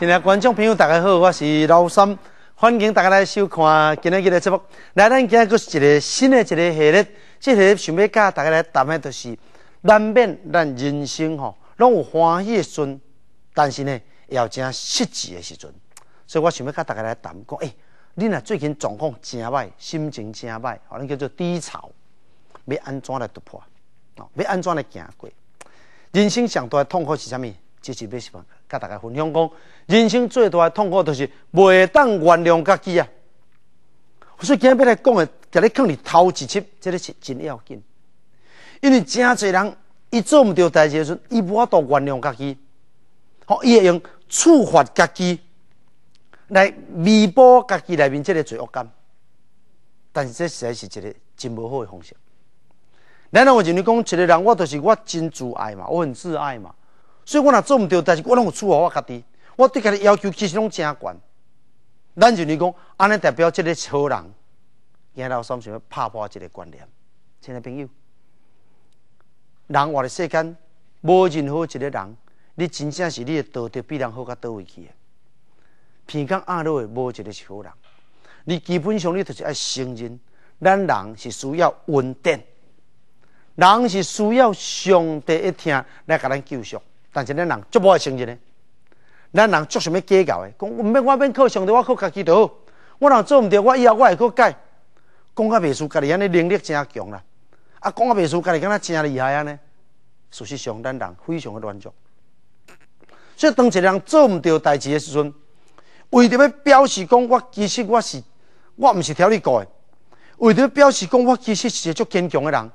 现在观众朋友大家好，我是老三，欢迎大家来收看今天的节目。来，咱今个是一个新的一个系列，即个想要甲大家来谈，就是难免咱人生吼，拢有欢喜的时阵，但是呢，也有正失志的时阵。所以我想要甲大家来谈，讲诶恁啊最近状况真歹，心情真歹，可能叫做低潮，要安怎来突破？哦，要安怎来行过？人生上大的痛苦是虾米？就是要什么？甲大家分享讲，人生最大的痛苦就是袂当原谅家己啊。所以今日要来讲诶，今日讲你头一集，这个是真要紧。因为真侪人伊做唔到志诶时阵，伊无法度原谅家己，吼，会用处罚家己来弥补家己内面这个罪恶感。但是这实在是一个真无好诶方式。然后我就讲，一个人我著是我真自爱嘛，我很自爱嘛。所以我若做毋到，但是我拢有处罚我家己。我对家己要求其实拢真悬。咱就你讲，安尼代表即个好人，然后想想要拍破即个观念，亲爱朋友，人活在世间，无任何一个人，你真正是你的道德比人好到倒位去的。鼻腔安落个，无一个好人。你基本上你就是爱承认，咱人是需要稳定，人是需要上帝一听来甲咱救赎。但是咱人足无爱承认呢，咱人足想要计较诶，讲毋免我免靠上帝，我靠家己就好。我人做毋到，我以后我会去改。讲甲秘书家己安尼能力真强啦，啊，讲甲秘书家己敢若真厉害安尼。事实上，咱人非常诶软弱。所以当一个人做毋到代志诶时阵，为着要表示讲我其实我是我毋是调理过诶，为着表示讲我其实是一个足坚强诶人，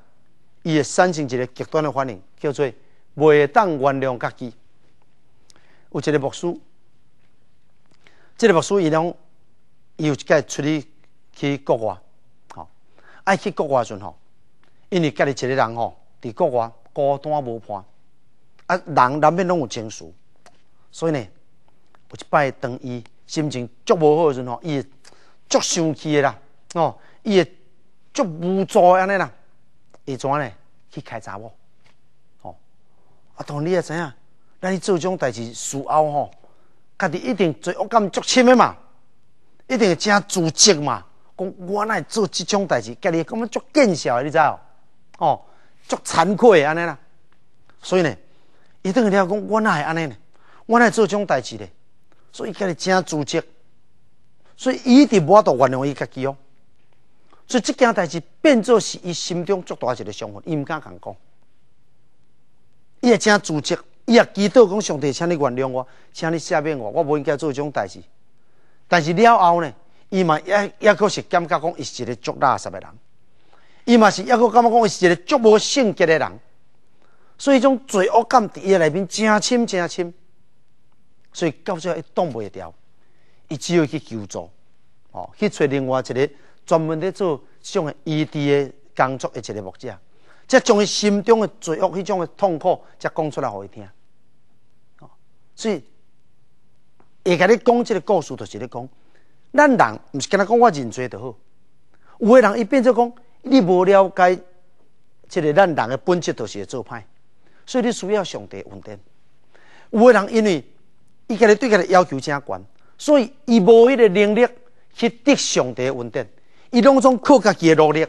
伊会产生一个极端诶反应，叫做。袂当原谅家己，有一个牧师，即个牧师伊伊有一介出去去国外，吼，爱去国外阵吼，因为家己一个人吼，伫国外孤单无伴，啊，人难面拢有情绪，所以呢，有一摆当伊心情足无好阵吼，伊足生气诶啦，哦，伊会足无助安尼啦，怎转呢去开查某？啊，同你也知影，咱去做种代志事后吼，家己一定做恶感足深的嘛，一定会正自责嘛。讲我会做即种代志，家己根本足见笑的，你知哦？哦，足惭愧安尼啦。所以呢，伊等于了讲，我若会安尼呢？我会做种代志呢？所以家己正自责，所以伊一定无度原谅伊家己哦。所以即件代志变作是伊心中足大一个伤痕，伊毋敢讲。伊请主自责，也祈祷讲上帝，请你原谅我，请你赦免我，我无应该做种代志。但是了后呢，伊嘛也也个是感觉讲，伊是一个足垃圾的人，伊嘛是也个感觉讲，伊是一个足无性格的人，所以种罪恶感伫伊内面诚深诚深，所以到最后伊挡袂牢伊只有去求助，哦，去找另外一个专门咧做种异地的工作，的一个目者。将伊心中的罪恶、迄种的痛苦，才讲出来互伊听。所以，会甲你讲即个故事，就是咧讲，咱人毋是甲咱讲我认罪就好。有个人伊变做讲，你无了解，即个咱人的本质就是做歹，所以你需要上帝稳定。有个人因为伊甲你对家的要求真悬，所以伊无迄个能力去得上帝稳定，伊拢总靠家己的努力。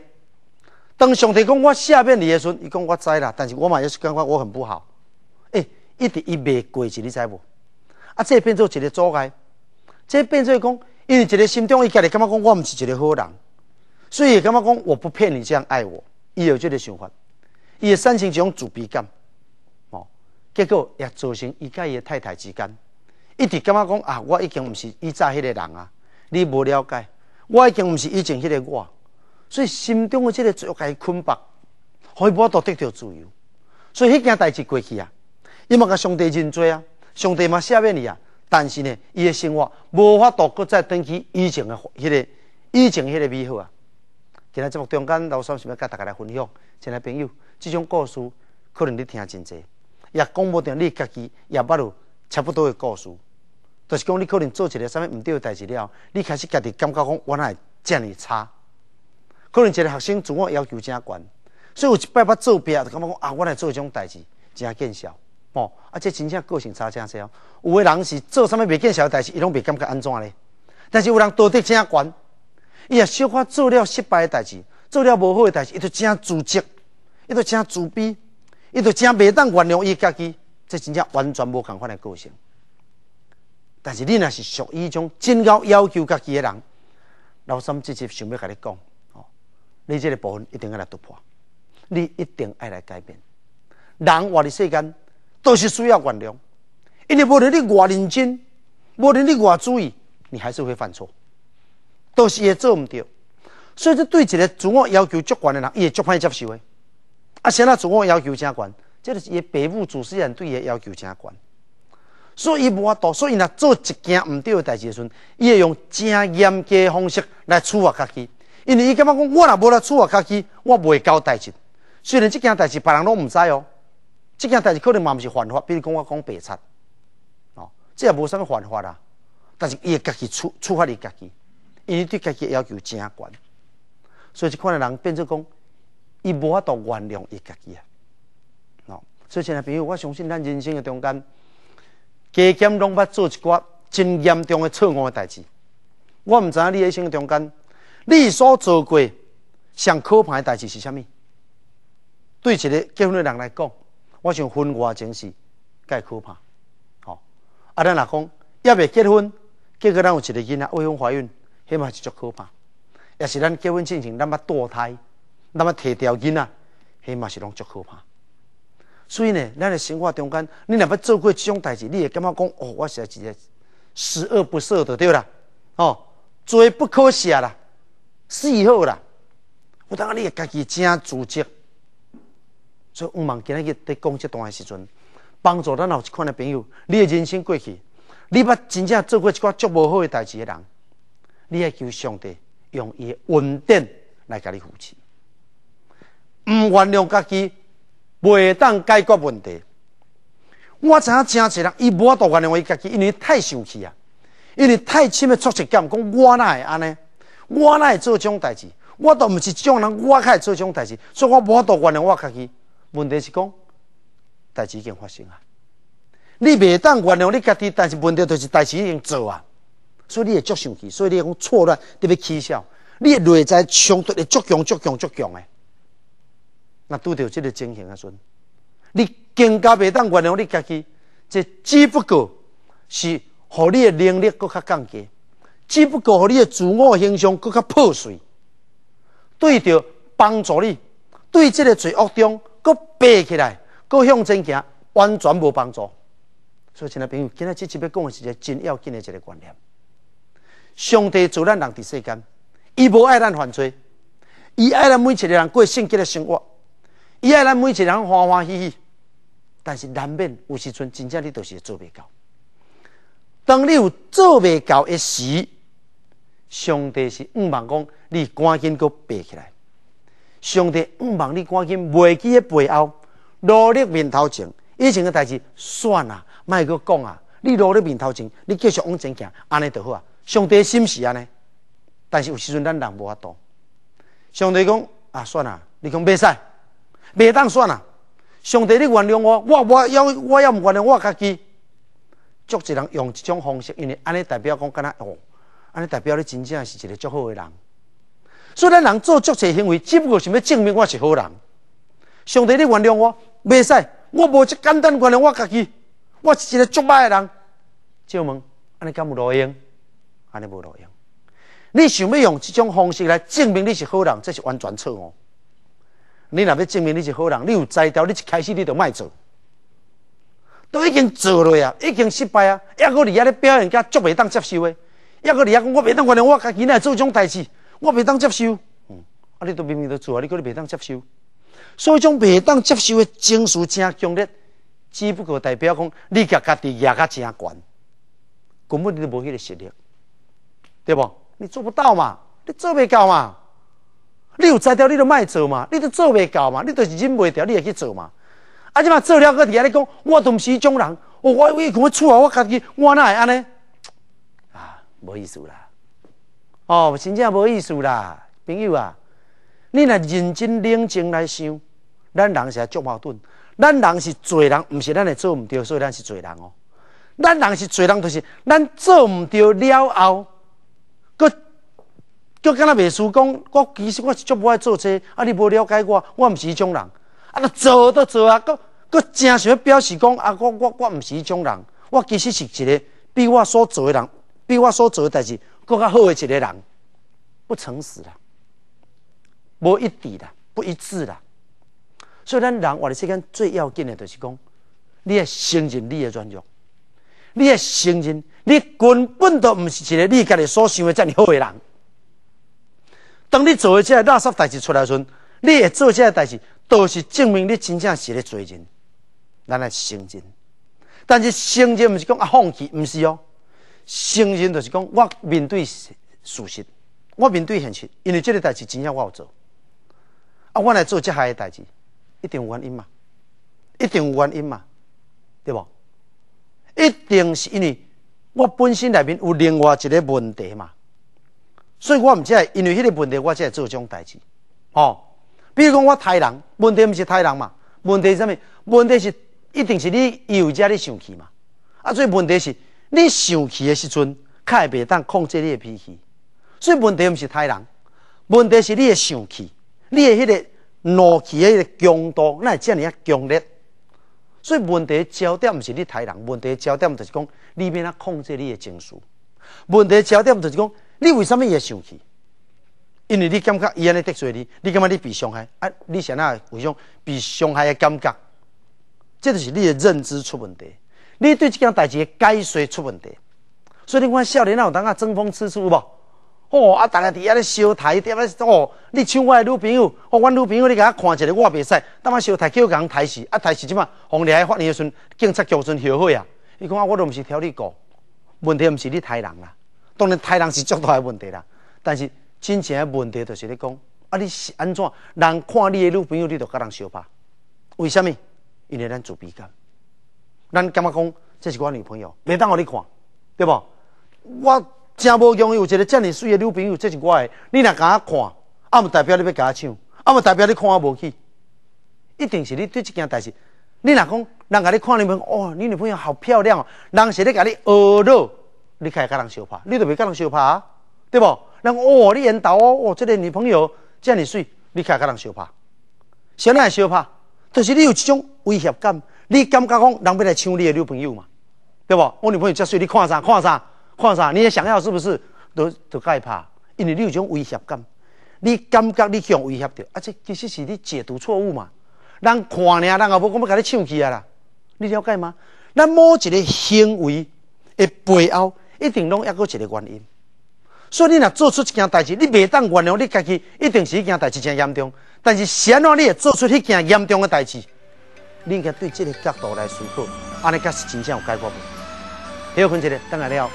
当上帝讲我下免你的时候，伊讲我知啦，但是我嘛也是感觉我很不好。哎，一直伊未改，去，你知无？啊，这变做一个阻碍，这变做讲，因为一个心中伊家己感觉讲我毋是一个好人？所以感觉讲我不骗你这样爱我？伊有这个想法，伊产生一种自卑感，哦，结果也造成伊家伊的太太之间，一直感觉讲啊？我已经毋是以前迄个人啊，你无了解，我已经毋是以前迄个我。所以心中的这个罪该捆绑，可以帮我得到自由。所以那件代志过去啊，伊嘛甲上帝认罪啊，上帝嘛赦免你啊。但是呢，伊的生活无法度再等起以前的迄个以前迄个美好啊。今日节目中间，老三想要甲大家来分享。亲爱朋友，这种故事可能你听真济，也讲不定你家己也捌有差不多的故事。就是讲你可能做一个什么唔对的代志了，你开始家己感觉讲我会这么差。可能一个学生自我要求真悬，所以有一摆次做弊，就感觉讲啊，我来做种代志正见笑哦。啊，这真正个性差正少，有的人是做啥物未见的代志，伊拢未感觉安怎咧。但是有人道德真悬，伊也小可做了失败的代志，做了无好的代志，伊就真自责，伊就真自卑，伊就真袂当原谅伊家己，这真正完全无共款的个性。但是你若是属于迄种真够要求家己的人，老三直接想要甲你讲。你这个部分一定要来突破，你一定爱来改变。人活伫世间都是需要原谅，因为无论你偌认真，无论你偌注意，你还是会犯错，都是也做唔到。所以，这对一个自我要求足高的，人伊也足怕接受的。啊，像那自我要求真高，就是诶父母、主持人对伊诶要求真高，所以伊无法度，所以若做一件唔对的代志诶时阵，伊会用真严格的方式来处罚家己。因为伊感觉讲，我若无咧处罚家己，我袂交代志。虽然即件代志别人拢毋知哦，即件代志可能嘛毋是犯法，比如讲我讲白贼，哦，这也无啥物犯法啦。但是伊会家己处处罚伊家己，因为对家己要求真悬，所以即款的人变做讲，伊无法度原谅伊家己啊。哦，所以亲爱朋友，我相信咱人生诶中间，加减拢捌做一寡真严重诶错误诶代志，我毋知影你一生中间。你所做过上可怕代志是啥物？对一个结婚的人来讲，我想婚外情是介可怕。吼！啊，咱若讲要未结婚，结果咱有一个囡仔未婚怀孕，迄嘛是足可怕。也是咱结婚之前，咱要堕胎，咱要提掉囡仔，迄嘛是拢足可怕。所以呢，咱的生活中间，你若要做过即种代志，你会感觉讲哦，我是一个十恶不赦的，对啦？哦，罪不可赦啦！四号啦，我当下你诶家己正自责，所以我们今日在讲这段的时阵，帮助咱老一款的朋友，你诶人生过去，你捌真正做过一寡足无好诶代志诶人，你要求上帝用伊诶稳定来甲你扶持，唔原谅家己，袂当解决问题。我影真侪人，伊无法度原谅伊家己，因为太生气啊，因为太深诶挫折感，讲我会安尼？我会做种代志，我都毋是种人，我开会做种代志，所以我无法度原谅我家己。问题是讲，代志已经发生啊！你袂当原谅你家己，但是问题就是代志已经做啊，所以你会足生气，所以你会讲错乱，特别起笑，你的内在冲突，会足强足强足强诶。那拄到即个情形时阵，你更加袂当原谅你家己，这只不过是互你能力搁较降低。只不过，互你个自我形象更加破碎。对著帮助你，对这个罪恶中，佮背起来，佮向前行，完全无帮助。所以，亲爱朋友，今日只只要讲个是一个真要紧的一个观念。上帝阻咱人伫世间，伊无爱咱犯罪，伊爱咱每一个人过圣洁的生活，伊爱咱每一个人欢欢喜喜。但是，难免有时阵真正你就是做未到。当你有做袂到一时，上帝是毋办讲你赶紧阁爬起来。上帝毋办，你赶紧忘记诶，背后努力面头前。以前诶代志算啊，莫阁讲啊。你努力面头前，你继续往前行，安尼就好啊。上帝心是安尼，但是有时阵咱人无法度。上帝讲啊算啊，你讲未使，未当算啊。上帝你原谅我，我我要我要毋原谅我家己。足多人用一种方式，因为安尼代表讲敢若哦。安尼代表你真正是一个足好诶人。虽然人做足侪行为，只不过想要证明我是好人。上帝，你原谅我，未使，我无即简单原谅我家己，我是一个足歹诶人。借问，安尼敢有路用？安尼无路用。你想要用即种方式来证明你是好人，这是完全错误。你若要证明你是好人，你有才条，你一开始你着卖做，都已经做落啊，已经失败啊，还阁伫遐咧表现，甲足未当接受诶。一个你讲我袂当原谅我家己来做种代志，我袂当接受。嗯，啊，你都明明都做啊，你讲你袂当接受。所以种袂当接受的情绪真强烈，只不过代表讲你家家己压较真悬，根本你无迄个实力，对无？你做不到嘛，你做袂到嘛，你有才调你就卖做嘛，你都做袂到嘛，你就是忍袂调，你也去做嘛。啊，即嘛做了个，伫遐咧讲我都是迄种人，哦，我委屈厝来，我家己我哪会安尼？无意思啦！哦，真正无意思啦，朋友啊！你若认真冷静来想，咱人是足矛盾。咱人是罪人，毋是咱会做毋到，所以咱是罪人哦。咱人是罪人，就是咱做毋到了后，佮佮敢若袂输讲，我其实我是足无爱做这，啊，你无了解我，我毋是迄种人。啊，做都做啊，佮佮想要表示讲，啊，我我我毋是迄种人，我其实是一个比我所做的人。比我所做的，志更加好的一个人，不诚实啦，无一底啦，不一致啦。所以，咱人活在世间最要紧的，就是讲，你诶承认你的软弱，你诶承认你根本都不是一个你家己所想的遮尔好诶人。当你做这些垃圾代志出来时，你也做这些代志，都是证明你真正是咧罪人，咱来承认。但是承认不是讲放弃，不是哦。承认就是讲，我面对事实，我面对现实，因为即个代志真正我有做，啊，我来做即下嘅代志，一定有原因嘛，一定有原因嘛，对无？一定是因为我本身内面有另外一个问题嘛，所以我毋知会因为迄个问题，我会做种代志，哦，比如讲我太人，问题毋是太人嘛，问题啥物？问题是，一定是你有家你生气嘛，啊，所以问题是。你生气的时阵，较会袂当控制你的脾气，所以问题毋是太人，问题是你的生气，你的迄个怒气，迄个强度，那会遮尔啊强烈。所以问题焦点毋是你太人，问题焦点就是讲你免当控制你的情绪。问题焦点就是讲你为什物会生气？因为你感觉伊安尼得罪你，你感觉你被伤害，啊，你是安样有种被伤害的感觉？这就是你的认知出问题。你对即件代志解谁出问题？所以你看，少年那有当啊争风吃醋无？哦啊，逐个伫遐咧小台，遐咧哦，你抢我女朋友，哦，阮女朋友你甲我看一个，我袂使。他妈小台叫人台死，啊台死即嘛，互掠去发院的时阵，警察叫阵后悔啊！伊讲啊，我都毋是挑你过，问题毋是你刣人啦，当然刣人是足大诶问题啦。但是真正诶问题就是咧讲，啊你是安怎人看你的女朋友，你著甲人相拍？为什么？因为咱自卑感。咱感觉讲，这是我女朋友，没当互你看，对无？我真无容易有一个遮尔水的女朋友，这是我的。你若敢看？啊毋代表你要敢抢？啊毋代表你看我无起？一定是你对即件代志。你若讲？人甲你看你们，哇，你女朋友好漂亮哦！人是咧甲你耳咯，你开始甲人相拍，你都袂甲人相拍啊，对无？人哦，你缘投哦，哇，这个女朋友遮尔水，你开始甲人拍。怕，小会相拍？就是你有一种威胁感。你感觉讲，人要来抢你的女朋友嘛？对不？我女朋友假使你看啥看啥看啥，你也想要是不是？都都害怕，因为你有种威胁感。你感觉你去有威胁着，啊，这其实是你解读错误嘛。人看呢，人也无讲要甲你抢去啊啦？你了解吗？咱某一个行为的背后，一定拢抑个一个原因。所以你若做出一件代志，你袂当原谅你家己，一定是件代志真严重。但是，想讲你会做出迄件严重的代志。你应该对这个角度来思考，安尼才是真正有解决。不？这个分析呢，了，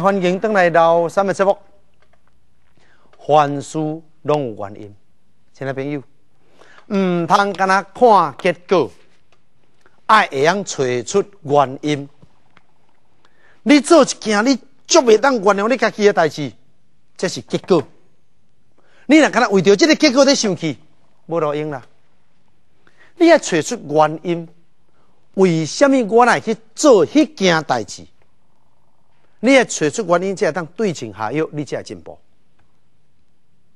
欢迎登来到三昧节目。凡事都有原因。亲爱朋友，唔，通看他看结果，爱会用找出原因。你做一件，你足未当原谅你家己嘅代志，这是结果。你若看他为著即个结果在生气，无落用啦。你要找出原因，为什米我来去做迄件代志？你要找出原因，才当对症下药，你才进步。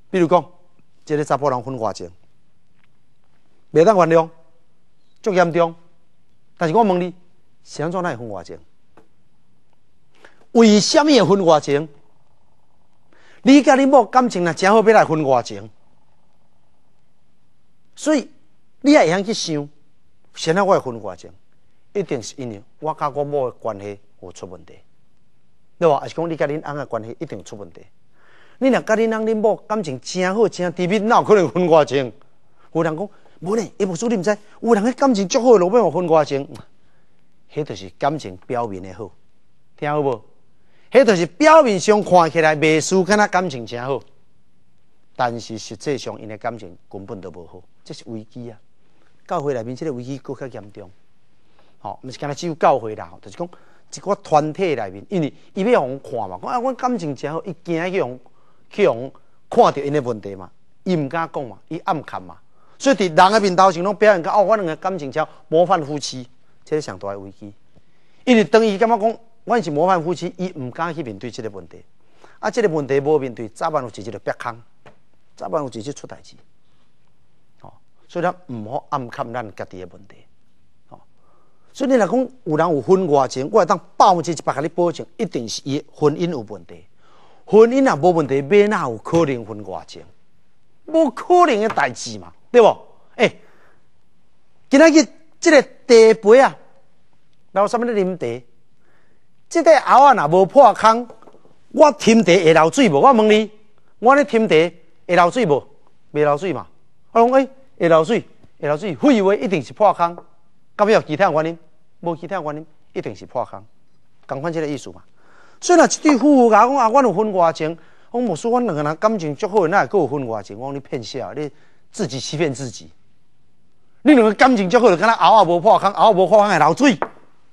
比如讲，一个查甫人分外情，袂当原谅，足严重。但是我问你，想做怎会分外情？为什么会分外情？你甲你某感情啊，正好要来分外情。所以你也会向去想，现在我会分外情一定是因为我甲我某嘅关系有出问题。对啊，还是讲你甲恁翁的关系一定出问题。你若甲恁翁恁某感情真好真甜蜜，那可能分外情？有人讲，无呢，伊无说你毋知。有人迄感情足好，路尾有分外情，迄就是感情表面的好，听好无？迄就是表面上看起来袂输，敢若感情真好。但是实际上，因的感情根本都无好，这是危机啊！教会内面即个危机更较严重。吼、毋是敢若只有教会啦，就是讲。一个团体内面，因为伊要互看嘛，讲啊，阮感情真好，伊惊去互去互看到因的问题嘛，伊毋敢讲嘛，伊暗藏嘛，所以伫人诶面头前拢表现讲，哦，阮两个感情超模范夫妻，这是上大诶危机。因为当伊感觉讲，阮是模范夫妻，伊毋敢去面对即个问题，啊，即个问题无面对，早晚有直接就瘪空，早晚有直接出代志哦，所以咱毋好暗藏咱家己诶问题。所以你来讲，有人有婚外情，我当百分之一百给你保证，一定是伊婚姻有问题。婚姻啊，无问题，没那有可能婚外情，无可能的代志嘛，对不？诶，今仔日即个茶杯啊，后啥物咧啉茶？即个壶啊，若无破空，我添茶会漏水无？我问你，我咧添茶会漏水无？未漏水嘛？我讲诶，会漏水，会漏水，我以为一定是破空。有没有其他原因？无其他原因，一定是破空。讲翻即个意思嘛。所以，若一对夫妇讲啊，我有婚外情，我无说，我两个人感情足好，那也够有婚外情。我讲你骗笑，你自己欺骗自己。你两个感情足好，就敢若熬也无破空，熬也无破空的流水，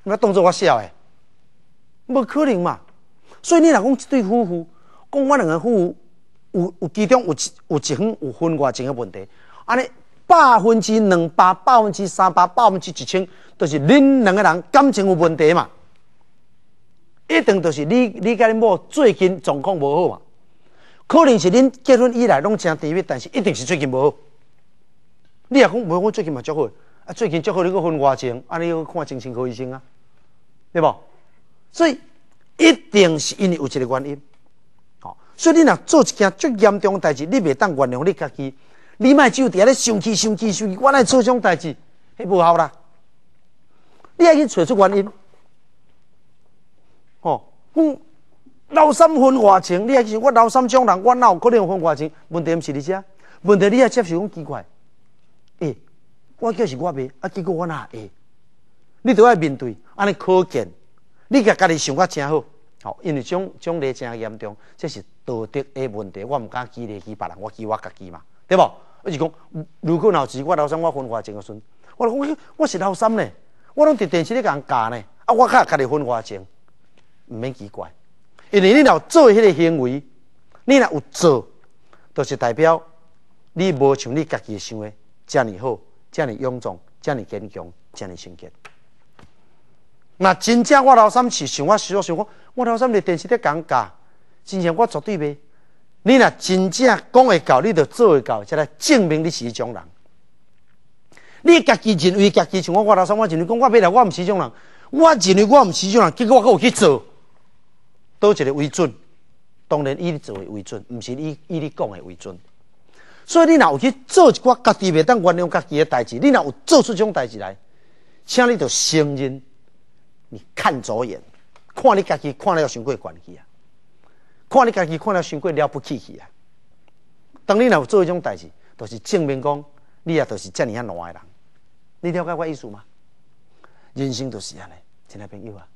你当做我笑诶？无可能嘛。所以，你若讲一对夫妇，讲我两个夫妇有有其中有有一情有婚外情的问题，安尼？百分之两百、百分之三百、百分之一千，都是恁两个人感情有问题嘛？一定都是你、你甲恁某最近状况无好嘛？可能是恁结婚以来拢真甜蜜，但是一定是最近无好。你若讲无我最近嘛，就好啊。最近就好，你个分外情，安尼要看精神科医生啊，对无？所以一定是因为有一个原因。好，所以你若做一件足严重诶代志，你袂当原谅你家己。你卖就伫遐咧生气、生气、生气！我来做种代志，迄无效啦。你爱去找出原因，吼！我老三分外情，你爱去？我老三种人，我有可能有分外情。问题毋是你遮，问题你爱接受讲奇怪。哎，我叫是，我袂啊。结果我那会？你都要面对，安尼可见，你甲家己想法真好。好，因为种种咧真严重，这是道德诶问题。我毋敢激烈起别人，我激我家己嘛，对无？是讲，如果闹事，我老三，我分外正个孙，我讲我是老三呢，我拢伫电视咧人教呢，啊，我较家己分外正，毋免奇怪，因为你有做迄个行为，你若有做，就是代表你无像你家己想行遮尔好，遮尔勇壮，遮尔坚强，遮尔纯洁。那真正我老三，是想我所想，讲，我老三伫电视咧人教，真正我绝对袂。你若真正讲会到，你著做会到，才来证明你是种人。你家己认为家己像我，我老三，我认为讲我未来我毋是种人，我认为我毋是种人，结果我有去做，倒一个为准。当然以你做为准，毋是以以你讲的为准。所以你若有去做一寡家己袂当原谅家己的代志，你若有做出种代志来，请你著承认。你看走眼，看你家己看了要想过关系啊？看你家己看了，伤过了不起去啊！当你若有做迄种代志，就是证明讲你啊，都是遮尔啊，烂的人。你了解我意思吗？人生就是安尼，亲爱朋友啊！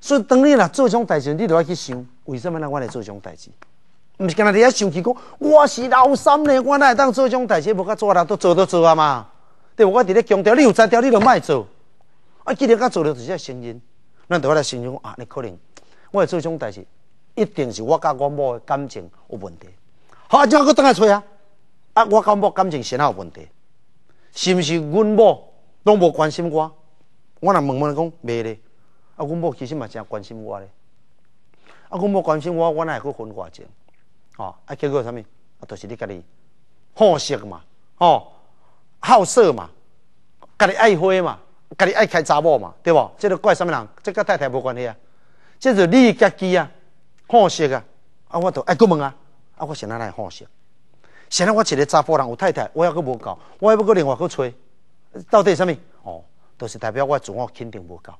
所以当你若做迄种代志，你就要去想，为什么呢？我来做种代志，毋是刚伫遐想气讲我是老三呢？我哪会当做种代志？无甲做人都做都做啊嘛！对无？我伫咧强调，你有才调，你就莫做啊！既然甲做了，就是在承认。咱对我来承认，啊，你可能我会做种代志。一定是我甲我某感情有问题。好，怎啊阁等来吹啊！啊，我甲某感情先有问题，是毋是？阮某拢无关心我。我若问问讲袂咧。啊，阮某其实嘛正关心我咧。啊，阮某关心我，我那会去恨我一哦，啊结果啥物？啊，就是你家己好色嘛，哦，好色嘛，家己爱花嘛，家己爱开查某嘛，对无？即著怪啥物人？即甲太太无关系啊，即就你家己啊。好色啊！啊，我都爱过问啊！啊，我现在来好色，现在我一个查甫人有太太，我也个无够，我还要搁另外个吹，到底什么？哦，都是代表我自我肯定无够，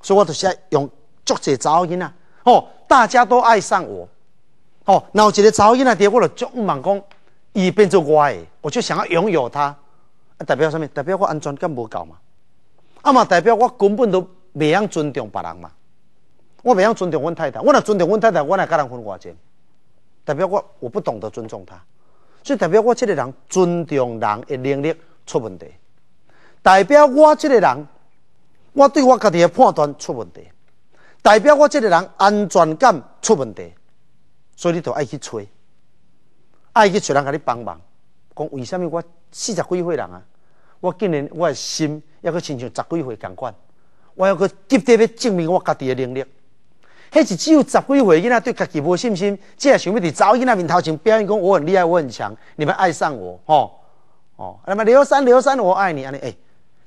所以我就是爱用个查某音啊！哦，大家都爱上我，哦，那后一个噪音啊，我就足毋满讲，伊变做我诶，我就想要拥有他，啊，代表什么？代表我安全感无够嘛？啊嘛，代表我根本都未用尊重别人嘛？我袂晓尊重阮太太，我若尊重阮太太，我来甲人分偌济，代表我我不懂得尊重她，所以代表我这个人尊重人的能力出问题，代表我这个人，我对我家己的判断出问题，代表我这个人安全感出问题，所以你得爱去揣，爱去找人甲你帮忙，讲为什么我四十几岁人啊，我竟然我的心也阁亲像十几岁共款，我要阁急急要证明我家己的能力。迄是只有十几岁囡仔对家己无信心，只系想要伫早囡仔面头前表现讲我很厉害，我很强，你们爱上我吼哦。那么刘三，刘三，我爱你安尼。诶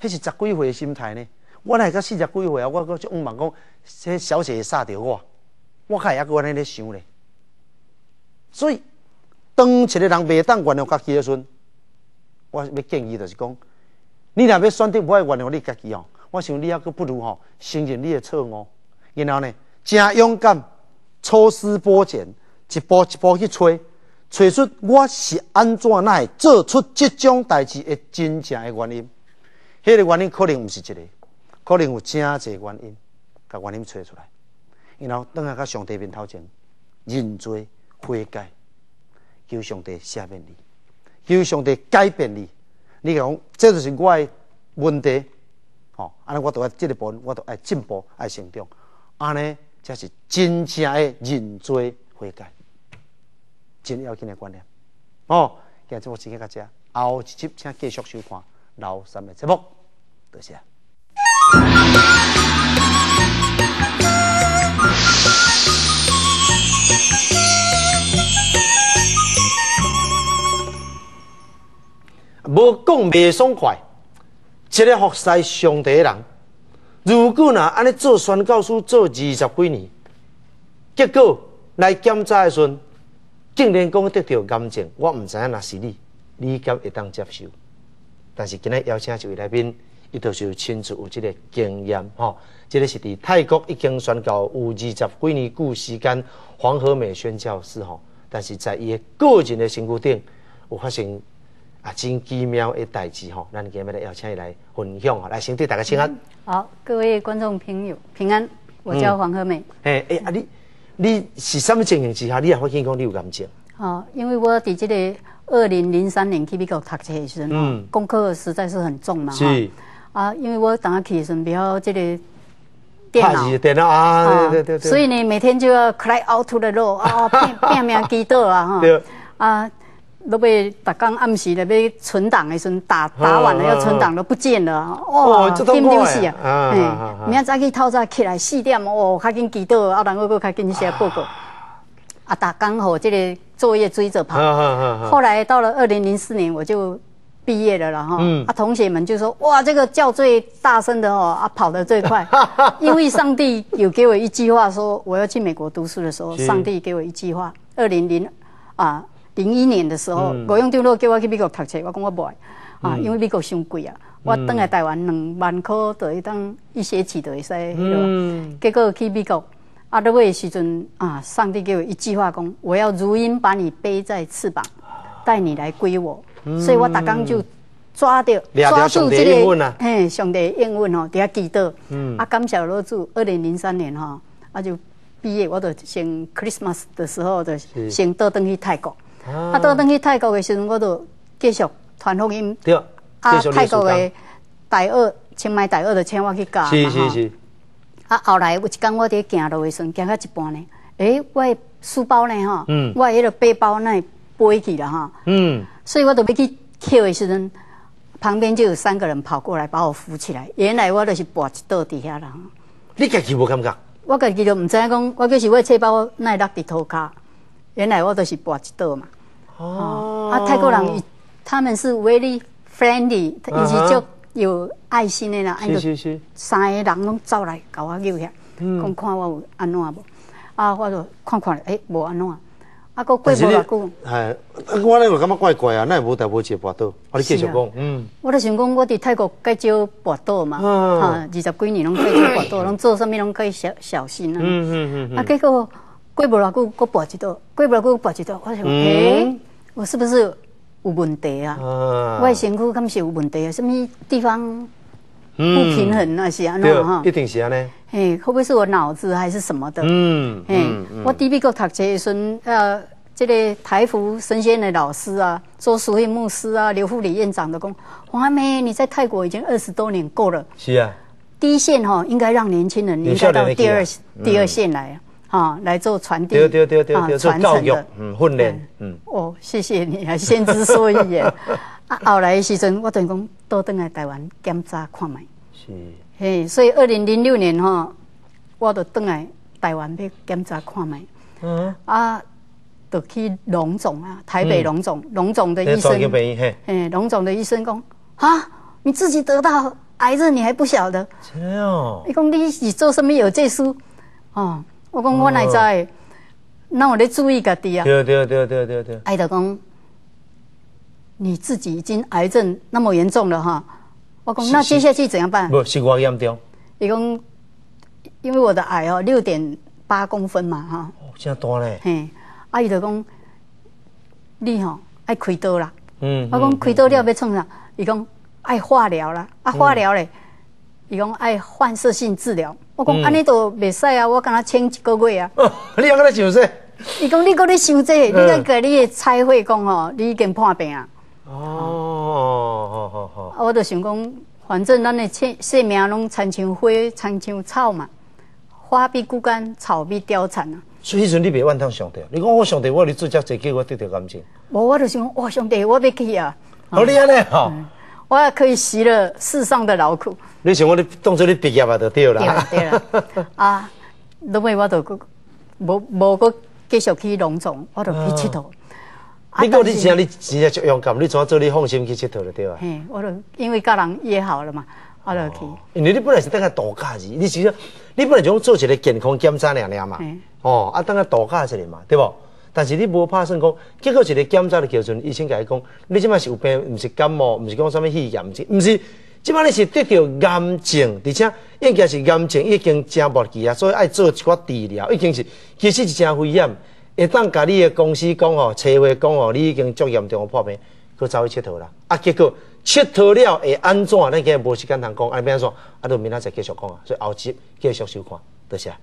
迄是十几岁的心态呢？我也会才四十几岁啊！我就毋往讲，迄小会杀掉我，我卡也过安尼咧想咧。所以，当一个人未当原谅家己的时阵，我要建议就是讲，你若要选择爱原谅你家己哦，我想你也佫不如吼承认你的错误，然后呢？真勇敢，抽丝剥茧，一步一步去揣，揣出我是安怎来做出即种代志的真正的原因。迄个原因可能毋是一个，可能有真济原因，甲原因揣出来。然后等下甲上帝面头前认罪悔改，求上帝赦免你，求上帝改变你。你讲这就是我的问题，吼！安尼我都要个部分，我都爱进步，爱成长，安尼。才是真正的认罪悔改，真要紧的观念。哦，今日我直接到家，后集请继续收看《老三的节目》，多谢。不讲未爽快，今日服侍上帝人。如果若安尼做宣教师做二十几年，结果来检查的时阵，竟然讲得着癌症，我毋知影那是你，你敢会当接受？但是今日邀请一位来宾，伊都是有亲自有即个经验吼，这个是伫泰国已经宣教有二十几年久时间黄河美宣教师吼，但是在伊个人的身躯顶，有发生。啊真奇妙诶代志吼，咱今日来邀请伊来分享吼，来先对大家请安。好，各位观众朋友，平安，我叫黄和美。哎哎啊，你你是什么情形之下，你也发现讲你有感情？哦，因为我在这里二零零三年去美国读研时，生，功课实在是很重嘛。是啊，因为我当时学比较这里电脑电脑啊，对对对。所以呢，每天就要 cry out to the road 啊，拼拼命祈祷啊哈。啊。都被，打工暗时的被存档的时候打打完了，要存档都不见了，哇，惊丢死啊！哎，明天再去偷再起来试点，哦，哇，较紧祈祷，啊，然后够较紧写报告啊，打工好，这个作业追着跑。后来到了二零零四年，我就毕业了了哈。啊，同学们就说哇，这个叫最大声的哦，啊，跑得最快，因为上帝有给我一句话说，我要去美国读书的时候，上帝给我一句话，二零零啊。零一年的时候，我用电脑叫我去美国读册，我讲我不爱啊，因为美国伤贵啊。我等下台湾两万块，等于当一学期就可以。嗯，结果去美国啊，到位时阵啊，上帝给我一句话讲：我要如鹰把你背在翅膀，带你来归我。所以我打工就抓着抓住这个，哎，上帝应允哦，比较记得。啊，感谢入主，二零零三年哈，我就毕业，我就先 Christmas 的时候就先倒登去泰国。啊！倒等去泰国的时阵，我都继续传呼音。对，啊！泰国的大二，清迈大二就请我去教。是是是。啊！后来有一天我伫行路的时阵，行到一半呢，诶，我书包呢？哈，我迄个背包呢背起了哈。嗯。所以我都要去叫的时阵，旁边就有三个人跑过来把我扶起来。原来我都是一到底下了。你记己无感觉？我家己就唔知讲，我就是我书包耐落地脱骹，原来我都是一到嘛。哦，啊，泰国人，他们是 very friendly，以及就有爱心的啦，三个人拢走来，把我救起，讲看我有安怎无？啊，我就看看咧，哎，无安怎？啊，过过不老久，系，我咧就感觉怪怪啊，那也无大无一巴刀，啊，你继续讲，嗯，我就想讲，我伫泰国介少跋倒嘛，啊，二十几年拢介少跋倒，拢做啥物拢可以小小心啊，嗯嗯嗯啊，结果过不老久，个跋一道；过不老久跋一道。我想，诶。我是不是有问题啊？外形酷，他们是有问题啊？什么地方不平衡那些啊？那哈，一定是啊？呢，哎，会不会是我脑子还是什么的？嗯，哎，我第一个读册时，呃，这个台福神仙的老师啊，做所谓牧师啊，刘副理院长的工，黄阿妹，你在泰国已经二十多年，够了。是啊，第一线哈，应该让年轻人你应该到第二第二线来啊。啊，来做传递啊，承的，嗯，训练，嗯。哦，谢谢你啊，先知说一点啊。后来时阵，我等讲多等来台湾检查看咪。是。嘿，所以二零零六年哈，我就等来台湾去检查看咪。嗯。啊，就去龙总啊，台北龙总，龙总的医生。哎，龙总的医生讲啊，你自己得到癌症，你还不晓得？天哦！你讲你是做什么有这书啊？我讲我内在，那我得注意个己啊！对啊对对对对啊！哎，讲你自己已经癌症那么严重了哈！我讲那接下去怎样办？不是我严重。伊讲因为我的癌哦，六点八公分嘛哈。哦，这样大嘞。嘿，阿姨，就讲你哦爱开刀啦。嗯。我讲开刀了要创啥？伊讲爱化疗啦，啊化疗嘞？伊讲爱放射性治疗。我讲安尼都袂使啊，我跟他请一个月啊。你两个在收债？伊讲你个在收债，你个个你的彩会讲吼，你已经破病啊。哦好好哦。我就想讲，反正咱的生命拢像花，像草嘛，花必枯干，草必凋残啊。所以说你别妄谈上帝，你讲我上帝，我你做家最给我得到感情。无我就想，哇，我上帝，我袂去啊。好，你安尼吼。我也可以洗了世上的劳苦。你想我的当做你毕业嘛就对了。对了，啊，因为我都无无个继续去农种，我都去佚佗。你够你这样，你直接就勇敢，你做做你放心去佚佗就对了。嘿，我都因为家人约好了嘛，我就去。因为你本来是等下度假去，你是你本来想做一个健康检查两两嘛。哦，啊，等下度假去嘛，对不？但是你无拍算讲，结果一个检查的时程医生甲伊讲，你即马是有病，毋是感冒，毋是讲啥物肺炎，毋是，即马你是得着癌症，而且应该是癌症，已经真末期啊，所以爱做一寡治疗，已经是，其实是真危险。一旦甲你的公司讲哦，车话讲哦，你已经足严重的破病，佮走去佚佗啦。啊，结果佚佗了会安怎？咱今日无时间通讲，按边说，啊，到明仔载继续讲啊，所以后集继续收看，多谢。